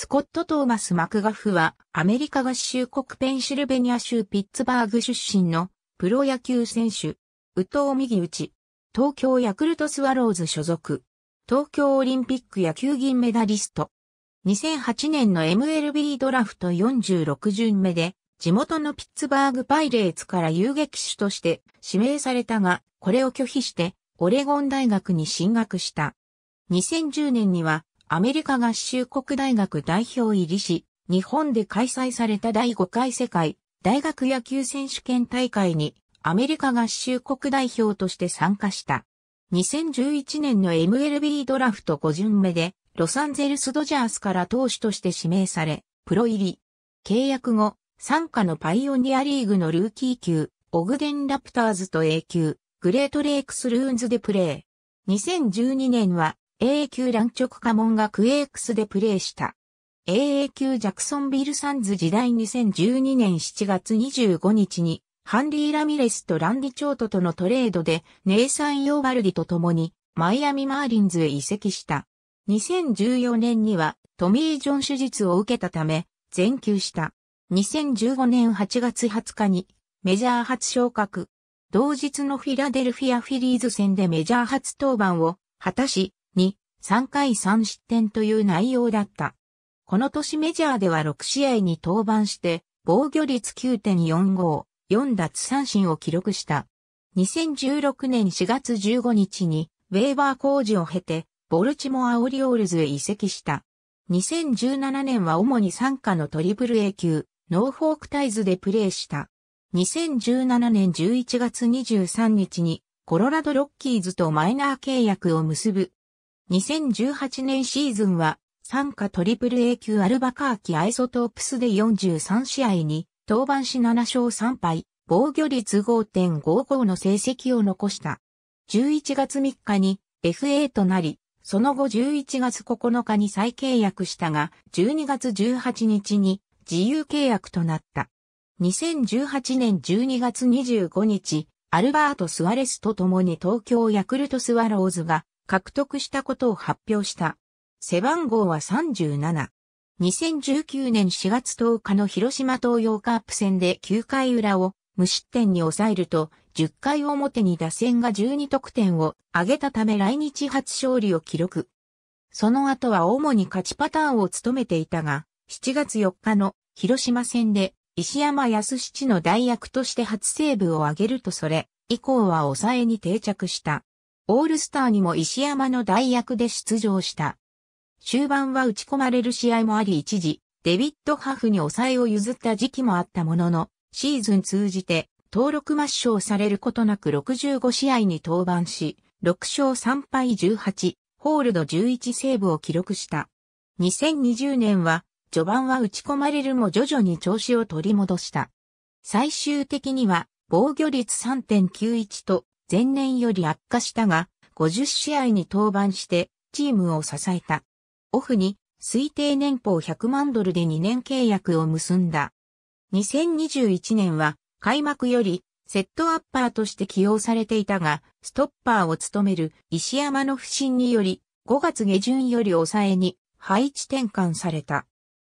スコット・トーマス・マクガフは、アメリカ合衆国ペンシルベニア州ピッツバーグ出身のプロ野球選手、宇藤右打ち、東京ヤクルトスワローズ所属、東京オリンピック野球銀メダリスト。2008年の MLB ドラフト46巡目で、地元のピッツバーグパイレーツから遊撃手として指名されたが、これを拒否して、オレゴン大学に進学した。2010年には、アメリカ合衆国大学代表入りし、日本で開催された第5回世界大学野球選手権大会にアメリカ合衆国代表として参加した。2011年の MLB ドラフト5巡目でロサンゼルスドジャースから投手として指名され、プロ入り。契約後、参加のパイオニアリーグのルーキー級、オグデンラプターズと A 級、グレートレイクスルーンズでプレー。2012年は AA 級乱直モ門がクエークスでプレーした。AA 級ジャクソンビルサンズ時代2012年7月25日に、ハンディ・ラミレスとランディ・チョートとのトレードで、ネイサン・ヨーバルディと共に、マイアミ・マーリンズへ移籍した。2014年には、トミー・ジョン手術を受けたため、全休した。2015年8月20日に、メジャー初昇格。同日のフィラデルフィア・フィリーズ戦でメジャー初登板を果たし、3回3失点という内容だった。この年メジャーでは6試合に登板して、防御率9.45、4奪三振を記録した。2016年4月15日に、ウェーバー工事を経て、ボルチモアオリオールズへ移籍した。2017年は主に参加のトリプル A 級、ノーフォークタイズでプレーした。2017年11月23日にコロラドロッキーズとマイナー契約を結ぶ2018年シーズンは、参加トリプル A 級アルバカーキアイソトープスで43試合に、登板し7勝3敗、防御率5.55の成績を残した。11月3日に FA となり、その後11月9日に再契約したが、12月18日に自由契約となった。2018年12月25日、アルバート・スアレスと共に東京ヤクルトスワローズが獲得したことを発表した。背番号は37。2019年4月10日の広島東洋カープ戦で9回裏を無失点に抑えると、10回表に打線が12得点を上げたため来日初勝利を記録。その後は主に勝ちパターンを務めていたが、7月4日の広島戦で石山康七の代役として初セーブを挙げるとそれ、以降は抑えに定着した。オールスターにも石山の代役で出場した。終盤は打ち込まれる試合もあり一時、デビッド・ハフに抑えを譲った時期もあったものの、シーズン通じて登録抹消されることなく65試合に登板し、6勝3敗18、ホールド11セーブを記録した。2020年は、序盤は打ち込まれるも徐々に調子を取り戻した。最終的には、防御率3.91と前年より悪化したが、50試合に登板してチームを支えた。オフに推定年俸100万ドルで2年契約を結んだ。2021年は開幕よりセットアッパーとして起用されていたが、ストッパーを務める石山の不振により、5月下旬より抑えに配置転換された。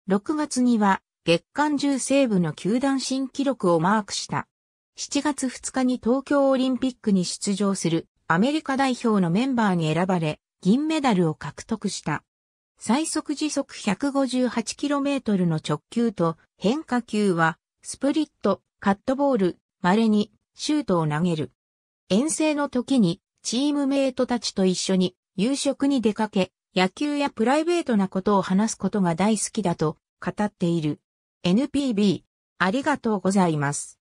6月には月間中西部の球団新記録をマークした。7月2日に東京オリンピックに出場するアメリカ代表のメンバーに選ばれ、銀メダルを獲得した。最速時速 158km の直球と変化球は、スプリット、カットボール、稀にシュートを投げる。遠征の時にチームメイトたちと一緒に夕食に出かけ、野球やプライベートなことを話すことが大好きだと語っている。NPB、ありがとうございます。